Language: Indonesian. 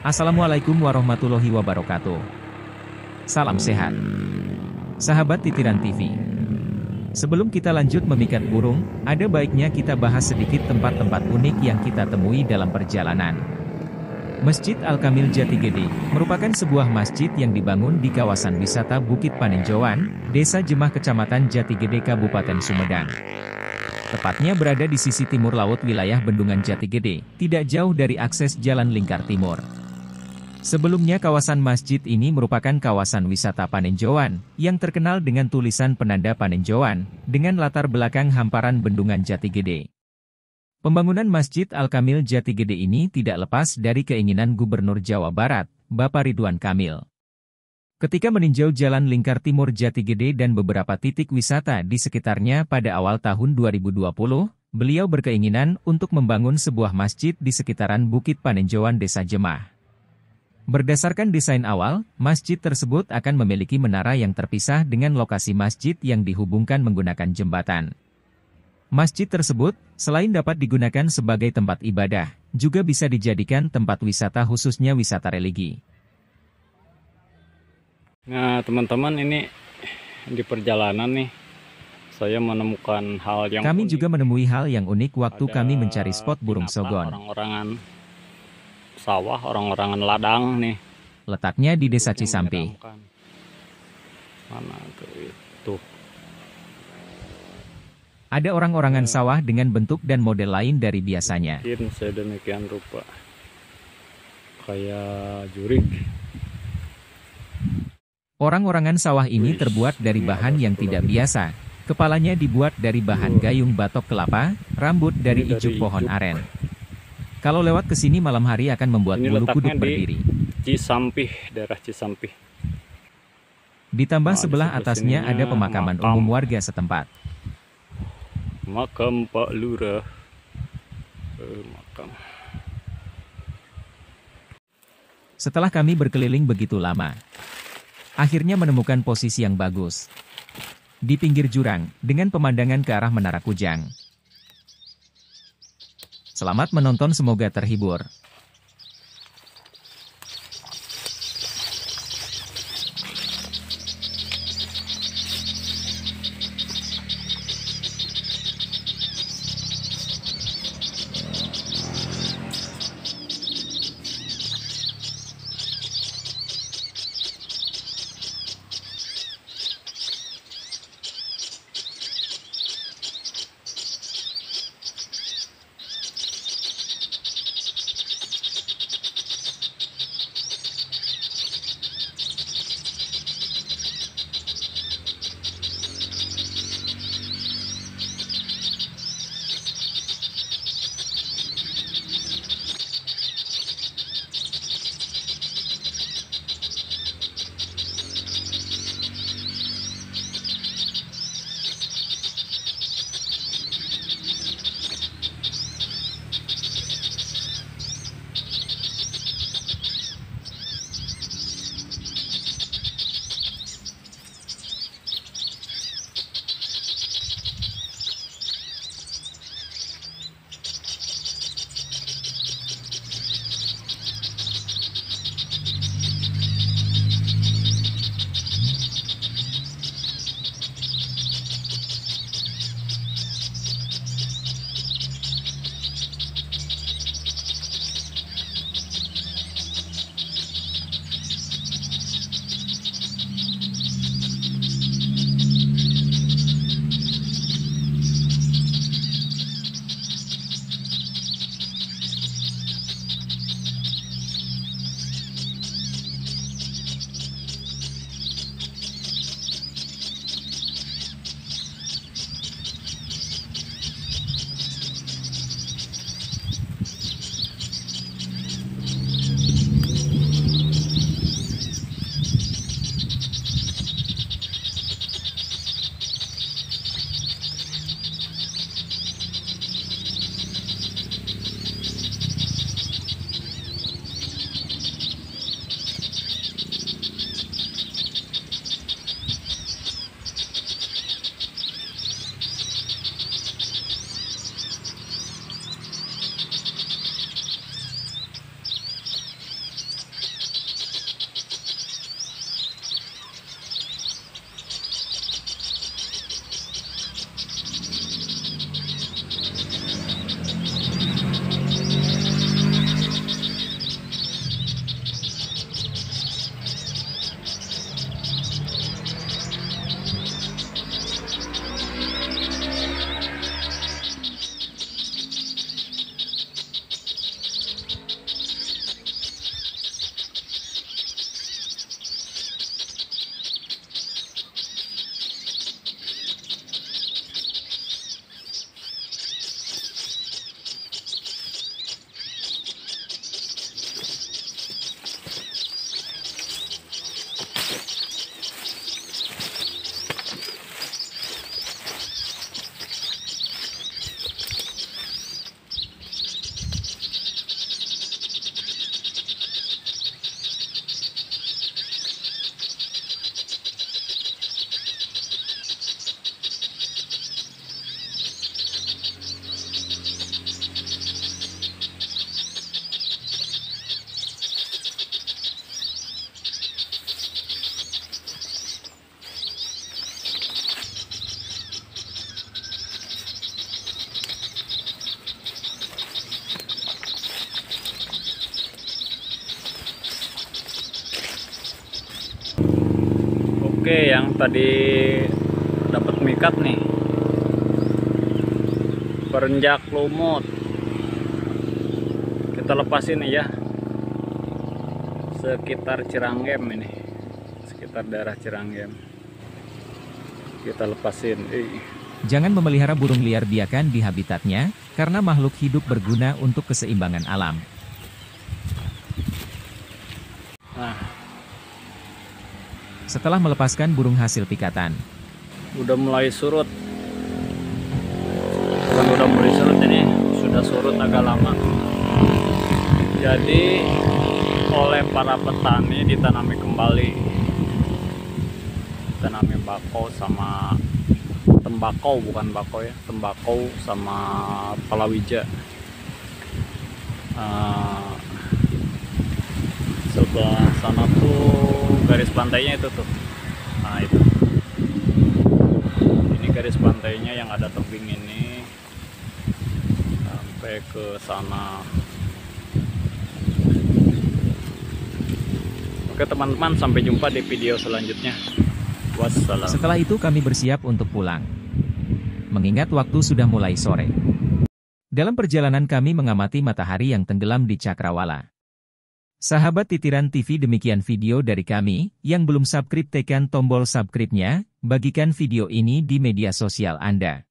Assalamualaikum warahmatullahi wabarakatuh. Salam sehat. Sahabat Titiran TV. Sebelum kita lanjut memikat burung, ada baiknya kita bahas sedikit tempat-tempat unik yang kita temui dalam perjalanan. Masjid Al-Kamil Jati Gede merupakan sebuah masjid yang dibangun di kawasan wisata Bukit Panenjoan, Desa Jemah Kecamatan Jati Gede Kabupaten Sumedang. Tepatnya berada di sisi timur laut wilayah Bendungan Jati Gede, tidak jauh dari akses Jalan Lingkar Timur. Sebelumnya kawasan masjid ini merupakan kawasan wisata Panenjoan, yang terkenal dengan tulisan penanda Panenjoan, dengan latar belakang hamparan bendungan Jatigede. Pembangunan Masjid Al-Kamil Jatigede ini tidak lepas dari keinginan Gubernur Jawa Barat, Bapak Ridwan Kamil. Ketika meninjau jalan lingkar timur Jatigede dan beberapa titik wisata di sekitarnya pada awal tahun 2020, beliau berkeinginan untuk membangun sebuah masjid di sekitaran Bukit Panenjoan Desa Jemaah. Berdasarkan desain awal, masjid tersebut akan memiliki menara yang terpisah dengan lokasi masjid yang dihubungkan menggunakan jembatan. Masjid tersebut, selain dapat digunakan sebagai tempat ibadah, juga bisa dijadikan tempat wisata khususnya wisata religi. Nah, teman-teman ini di perjalanan nih, saya menemukan hal yang Kami unik. juga menemui hal yang unik waktu Ada kami mencari spot burung sogon. Orang-orangan sawah, orang-orangan ladang nih. Letaknya di Desa Cisampi. Mana itu? Ada orang-orangan ya. sawah dengan bentuk dan model lain dari biasanya. Mungkin sedemikian rupa. Kayak jurig. Orang-orangan sawah ini terbuat dari bahan yang tidak biasa. Kepalanya dibuat dari bahan gayung batok kelapa, rambut dari ijuk pohon aren. Kalau lewat ke sini malam hari akan membuat ini bulu kuduk di berdiri. Cisampih, daerah Cisampih. Ditambah nah, sebelah atasnya ada pemakaman makam. umum warga setempat. Makam Pak Lurah. Eh, makam. Setelah kami berkeliling begitu lama, akhirnya menemukan posisi yang bagus. Di pinggir jurang, dengan pemandangan ke arah Menara Kujang. Selamat menonton semoga terhibur. yang tadi dapat mikat nih perenjak lumut kita lepasin ya sekitar Ciranggem ini sekitar daerah Ciranggem kita lepasin Ih. jangan memelihara burung liar biakan di habitatnya karena makhluk hidup berguna untuk keseimbangan alam setelah melepaskan burung hasil pikatan. Udah mulai surut. Bukan udah mulai surut ini sudah surut agak lama. Jadi oleh para petani ditanami kembali tanami bakau sama tembakau bukan bakau ya tembakau sama palawija uh, sebelah sana tuh garis pantainya itu tuh nah itu ini garis pantainya yang ada tebing ini sampai ke sana oke teman-teman sampai jumpa di video selanjutnya wassalam setelah itu kami bersiap untuk pulang mengingat waktu sudah mulai sore dalam perjalanan kami mengamati matahari yang tenggelam di Cakrawala Sahabat Titiran TV demikian video dari kami, yang belum subscribe tekan tombol subscribe-nya, bagikan video ini di media sosial Anda.